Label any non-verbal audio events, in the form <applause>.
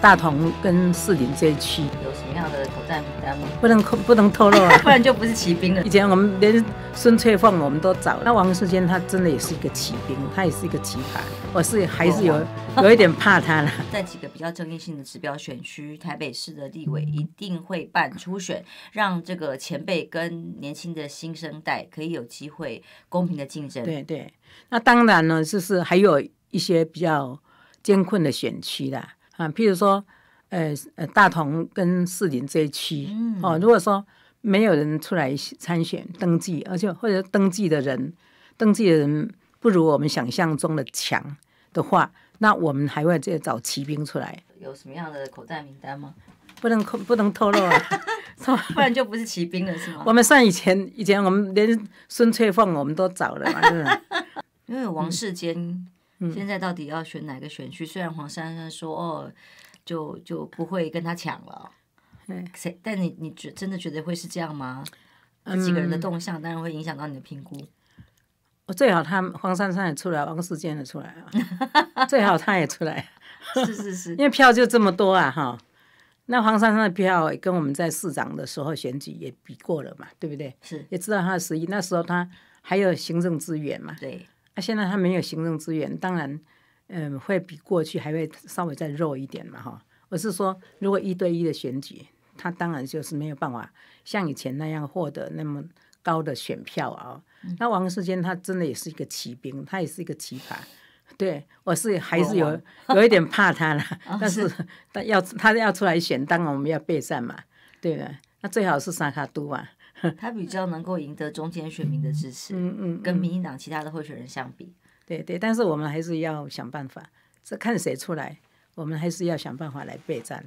大同跟士林这一区有什么样的口战名单吗？不能扣，不能透露，<laughs> 不然就不是骑兵了。以前我们连孙翠凤我们都找了，那王世坚他真的也是一个骑兵，他也是一个奇才，我是还是有有一点怕他了。在 <laughs> 几个比较争议性的指标选区，台北市的地位一定会办初选，让这个前辈跟年轻的新生代可以有机会公平的竞争。对对，那当然呢，就是还有一些比较艰困的选区啦。啊，譬如说，呃呃，大同跟士林这一区，哦，如果说没有人出来参选登记，而且或者登记的人，登记的人不如我们想象中的强的话，那我们还会再找骑兵出来。有什么样的口袋名单吗？不能透，不能透露啊，<laughs> 不然就不是骑兵了，是吗？我们算以前，以前我们连孙翠凤我们都找了，<laughs> 因为王世坚。现在到底要选哪个选区？虽然黄珊珊说哦，就就不会跟他抢了，<laughs> 谁？但你你觉真的觉得会是这样吗？几个人的动向当然会影响到你的评估。我最好他黄珊珊也出来，王世坚也出来啊。<laughs> 最好他也出来。<laughs> 是是是，因为票就这么多啊哈。那黄珊珊的票跟我们在市长的时候选举也比过了嘛，对不对？是。也知道他的实力，那时候他还有行政资源嘛。对。那现在他没有行政资源，当然，嗯，会比过去还会稍微再弱一点嘛，哈。我是说，如果一对一的选举，他当然就是没有办法像以前那样获得那么高的选票啊。那王世坚他真的也是一个骑兵，他也是一个奇葩。对，我是还是有有一点怕他了。<laughs> <laughs> 但是他要他要出来选，当然我们要备战嘛，对的。那最好是三卡都啊。<laughs> 他比较能够赢得中间选民的支持，嗯嗯，跟民进党其他的候选人相比，对对，但是我们还是要想办法，这看谁出来，我们还是要想办法来备战。